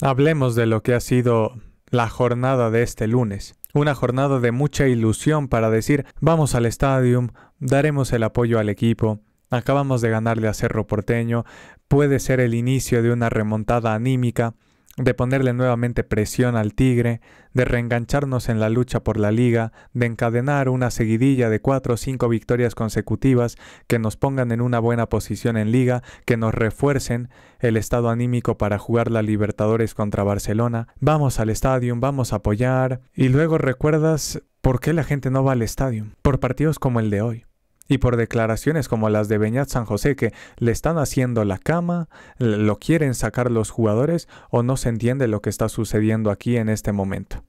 Hablemos de lo que ha sido la jornada de este lunes. Una jornada de mucha ilusión para decir, vamos al estadio, daremos el apoyo al equipo, acabamos de ganarle a Cerro Porteño, puede ser el inicio de una remontada anímica, de ponerle nuevamente presión al Tigre, de reengancharnos en la lucha por la liga, de encadenar una seguidilla de cuatro o cinco victorias consecutivas que nos pongan en una buena posición en liga, que nos refuercen el estado anímico para jugar la Libertadores contra Barcelona. Vamos al estadio, vamos a apoyar. Y luego recuerdas por qué la gente no va al estadio, por partidos como el de hoy y por declaraciones como las de Beñat San José que le están haciendo la cama, lo quieren sacar los jugadores o no se entiende lo que está sucediendo aquí en este momento.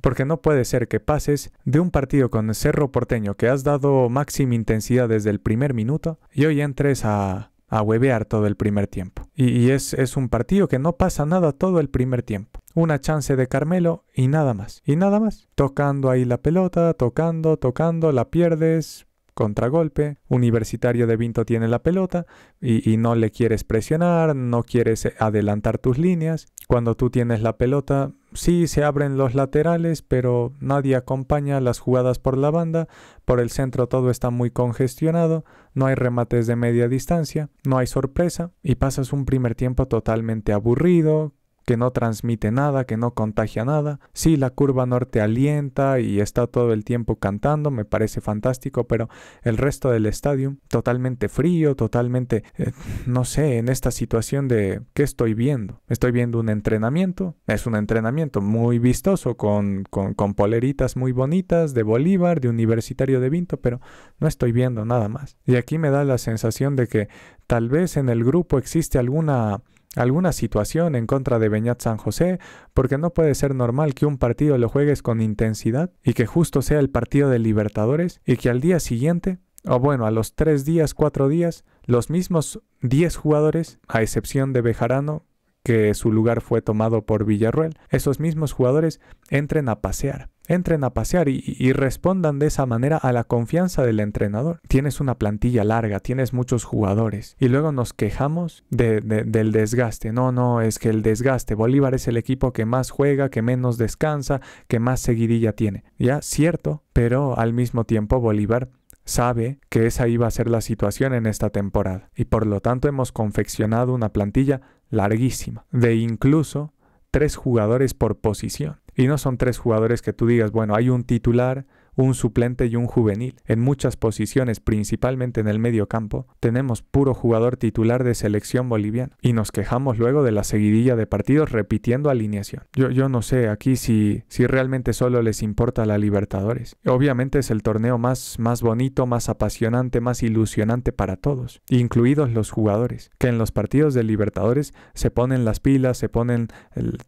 Porque no puede ser que pases de un partido con Cerro Porteño que has dado máxima intensidad desde el primer minuto y hoy entres a, a huevear todo el primer tiempo. Y, es, es un partido que no pasa nada todo el primer tiempo una chance de Carmelo y nada más. Y nada más. Tocando ahí la pelota, tocando, tocando, la pierdes, contragolpe, Universitario de Vinto tiene la pelota y, y, no le quieres presionar, no quieres eh, adelantar tus líneas. Cuando tú tienes la pelota, sí se abren los laterales, pero nadie acompaña las jugadas por la banda, por el centro todo está muy congestionado, no hay remates de media distancia, no hay sorpresa y pasas un primer tiempo totalmente aburrido, que no transmite nada, que no contagia nada. Sí, la curva norte alienta y está todo el tiempo cantando, me parece fantástico, pero el resto del estadio totalmente frío, totalmente, eh, no sé, en esta situación de qué estoy viendo. Estoy viendo un entrenamiento, es un entrenamiento muy vistoso, con, con, con poleritas muy bonitas de Bolívar, de Universitario de Vinto, pero no estoy viendo nada más. Y aquí me da la sensación de que tal vez en el grupo existe alguna alguna situación en contra de Beñat San José, porque no puede ser normal que un partido lo juegues con intensidad y que justo sea el partido de Libertadores y que al día siguiente, o bueno, a los tres días, cuatro días, los mismos diez jugadores, a excepción de Bejarano, que su lugar fue tomado por Villarruel, esos mismos jugadores entren a pasear entren a pasear y, respondan de esa manera a la confianza del entrenador. Tienes una plantilla larga, tienes muchos jugadores y luego nos quejamos del desgaste. No, no, es que el desgaste. Bolívar es el equipo que más juega, que menos descansa, que más seguidilla tiene. Ya, cierto, pero al mismo tiempo Bolívar sabe que esa iba a ser la situación en esta temporada y por lo tanto hemos confeccionado una plantilla larguísima de incluso tres jugadores por posición. Y no son tres jugadores que tú digas, bueno, hay un titular, un suplente y un juvenil. En muchas posiciones, principalmente en el medio campo, tenemos puro jugador titular de selección boliviana y nos quejamos luego de la seguidilla de partidos repitiendo alineación. Yo, yo no sé aquí si, si realmente solo les importa la Libertadores. Obviamente es el torneo más, más bonito, más apasionante, más ilusionante para todos, incluidos los jugadores, que en los partidos de Libertadores se ponen las pilas, se ponen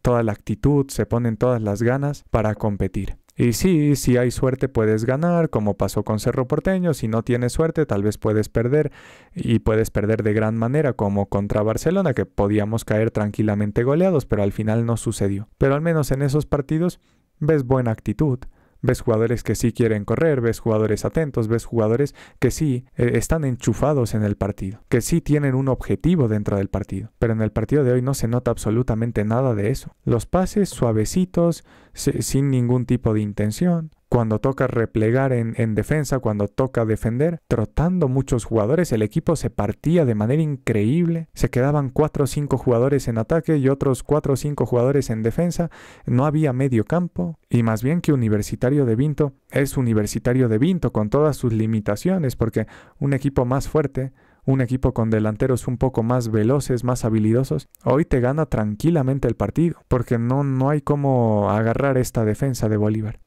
toda la actitud, se ponen todas las ganas para competir. Y sí, si hay suerte puedes ganar, como pasó con Cerro Porteño, si no tienes suerte tal vez puedes perder y puedes perder de gran manera como contra Barcelona, que podíamos caer tranquilamente goleados, pero al final no sucedió. Pero al menos en esos partidos ves buena actitud, ves jugadores que sí quieren correr, ves jugadores atentos, ves jugadores que sí eh, están enchufados en el partido, que sí tienen un objetivo dentro del partido. Pero en el partido de hoy no se nota absolutamente nada de eso. Los pases suavecitos, sin ningún tipo de intención, cuando toca replegar en, defensa, cuando toca defender, trotando muchos jugadores, el equipo se partía de manera increíble, se quedaban 4 o 5 jugadores en ataque y otros 4 o 5 jugadores en defensa, no había medio campo, y más bien que Universitario de Vinto es Universitario de Vinto con todas sus limitaciones, porque un equipo más fuerte, un equipo con delanteros un poco más veloces, más habilidosos, hoy te gana tranquilamente el partido, porque no, no hay cómo agarrar esta defensa de Bolívar.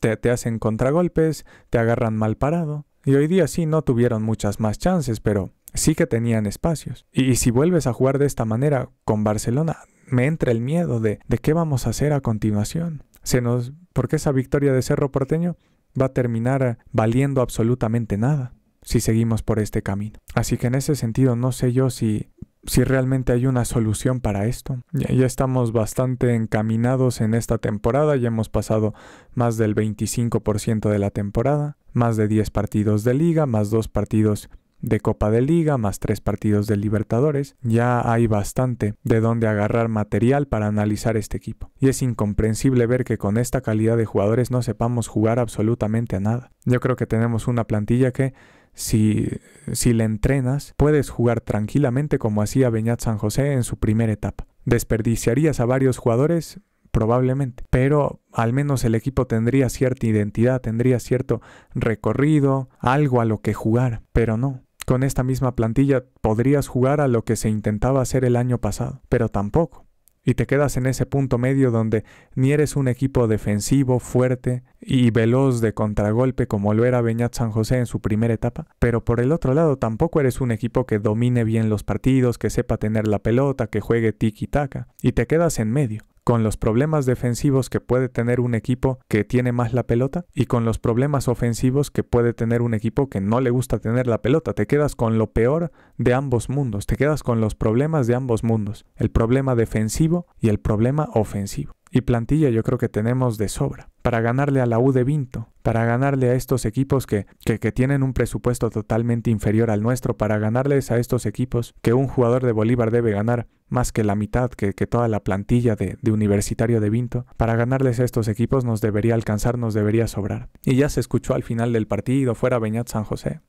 Te, hacen contragolpes, te agarran mal parado. Y hoy día sí no tuvieron muchas más chances, pero sí que tenían espacios. Y, si vuelves a jugar de esta manera con Barcelona, me entra el miedo de, de qué vamos a hacer a continuación. Se nos, porque esa victoria de Cerro Porteño va a terminar valiendo absolutamente nada si seguimos por este camino. Así que en ese sentido no sé yo si, si realmente hay una solución para esto. Ya, estamos bastante encaminados en esta temporada, ya hemos pasado más del 25% de la temporada, más de 10 partidos de liga, más 2 partidos de Copa de Liga, más 3 partidos de Libertadores, ya hay bastante de donde agarrar material para analizar este equipo. Y es incomprensible ver que con esta calidad de jugadores no sepamos jugar absolutamente a nada. Yo creo que tenemos una plantilla que si, si le entrenas, puedes jugar tranquilamente como hacía Beñat San José en su primera etapa. Desperdiciarías a varios jugadores, probablemente, pero al menos el equipo tendría cierta identidad, tendría cierto recorrido, algo a lo que jugar, pero no. Con esta misma plantilla podrías jugar a lo que se intentaba hacer el año pasado, pero tampoco y te quedas en ese punto medio donde ni eres un equipo defensivo, fuerte y veloz de contragolpe como lo era Beñat San José en su primera etapa, pero por el otro lado tampoco eres un equipo que domine bien los partidos, que sepa tener la pelota, que juegue tiki-taka, y te quedas en medio con los problemas defensivos que puede tener un equipo que tiene más la pelota y con los problemas ofensivos que puede tener un equipo que no le gusta tener la pelota. Te quedas con lo peor de ambos mundos, te quedas con los problemas de ambos mundos, el problema defensivo y el problema ofensivo. Y plantilla yo creo que tenemos de sobra para ganarle a la U de Vinto, para ganarle a estos equipos que, que, tienen un presupuesto totalmente inferior al nuestro, para ganarles a estos equipos que un jugador de Bolívar debe ganar más que la mitad que, toda la plantilla de, de, Universitario de Vinto, para ganarles a estos equipos nos debería alcanzar, nos debería sobrar. Y ya se escuchó al final del partido, fuera Beñat San José.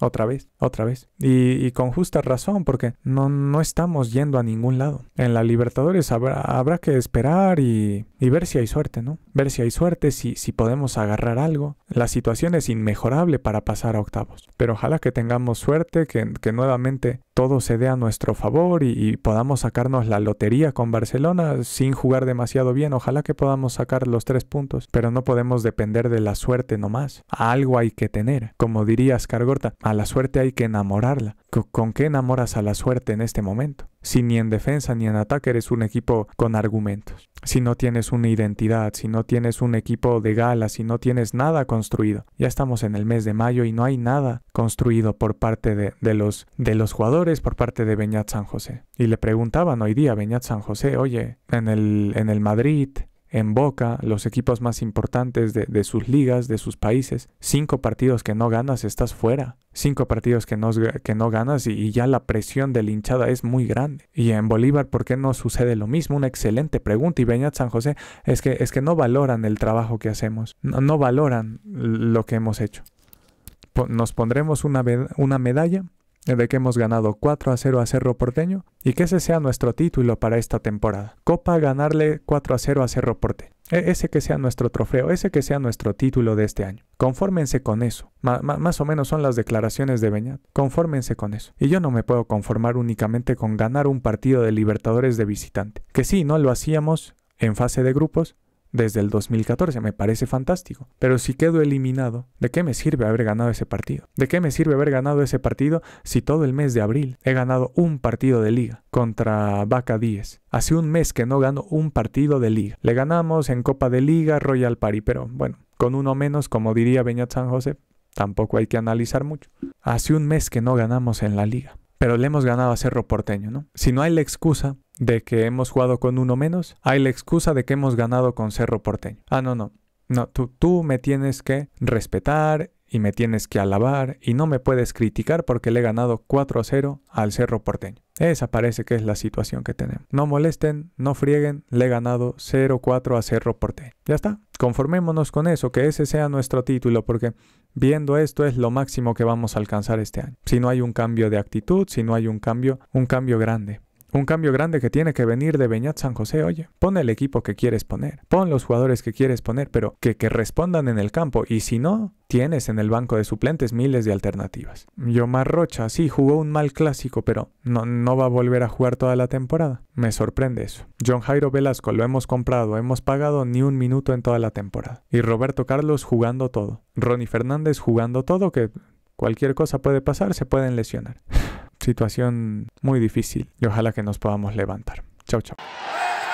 Otra vez, otra vez. Y, con justa razón, porque no, no estamos yendo a ningún lado. En la Libertadores habrá, habrá que esperar y, ver si hay suerte, ¿no? Ver si hay suerte, si, si podemos agarrar algo. La situación es inmejorable para pasar a octavos. Pero ojalá que tengamos suerte, que, nuevamente todo se dé a nuestro favor y, podamos sacarnos la lotería con Barcelona sin jugar demasiado bien. Ojalá que podamos sacar los tres puntos, pero no podemos depender de la suerte nomás. Algo hay que tener. Como diría Ascar a la suerte hay que enamorarla. ¿Con qué enamoras a la suerte en este momento? Si ni en defensa ni en ataque eres un equipo con argumentos, si no tienes una identidad, si no tienes un equipo de gala, si no tienes nada construido. Ya estamos en el mes de mayo y no hay nada construido por parte de, los, de los jugadores, por parte de Beñat San José. Y le preguntaban hoy día Beñat San José, oye, en el, en el Madrid en boca los equipos más importantes de, sus ligas, de sus países. Cinco partidos que no ganas, estás fuera. Cinco partidos que no, que no ganas y, ya la presión de la hinchada es muy grande. Y en Bolívar, ¿por qué no sucede lo mismo? Una excelente pregunta. Y Beñat San José, es que, es que no valoran el trabajo que hacemos, no, valoran lo que hemos hecho. Nos pondremos una, una medalla de que hemos ganado 4 a 0 a Cerro Porteño y que ese sea nuestro título para esta temporada. Copa ganarle 4 a 0 a Cerro Porteño. E, ese que sea nuestro trofeo, ese que sea nuestro título de este año. Confórmense con eso. más o menos son las declaraciones de Beñat. Confórmense con eso. Y yo no me puedo conformar únicamente con ganar un partido de Libertadores de visitante. Que sí, no lo hacíamos en fase de grupos, desde el 2014, me parece fantástico. Pero si quedo eliminado, ¿de qué me sirve haber ganado ese partido? ¿De qué me sirve haber ganado ese partido si todo el mes de abril he ganado un partido de liga contra Vaca 10? Hace un mes que no gano un partido de liga. Le ganamos en Copa de Liga, Royal Party, pero bueno, con uno menos, como diría Beñat San José, tampoco hay que analizar mucho. Hace un mes que no ganamos en la liga. Pero le hemos ganado a Cerro Porteño, ¿no? Si no hay la excusa, de que hemos jugado con uno menos, hay la excusa de que hemos ganado con Cerro Porteño. Ah, no, no. No, tú, tú me tienes que respetar y me tienes que alabar y no me puedes criticar porque le he ganado 4 a 0 al Cerro Porteño. Esa parece que es la situación que tenemos. No molesten, no frieguen, le he ganado 0-4 a Cerro Porteño. Ya está. Conformémonos con eso, que ese sea nuestro título, porque viendo esto es lo máximo que vamos a alcanzar este año. Si no hay un cambio de actitud, si no hay un cambio, un cambio grande. Un cambio grande que tiene que venir de Beñat San José, oye. Pon el equipo que quieres poner, pon los jugadores que quieres poner, pero que, que respondan en el campo y si no, tienes en el banco de suplentes miles de alternativas. Yomar Rocha, sí, jugó un mal clásico, pero no, no va a volver a jugar toda la temporada. Me sorprende eso. John Jairo Velasco lo hemos comprado, hemos pagado ni un minuto en toda la temporada. Y Roberto Carlos jugando todo. Ronnie Fernández jugando todo, que cualquier cosa puede pasar, se pueden lesionar situación muy difícil y ojalá que nos podamos levantar. Chao, chao.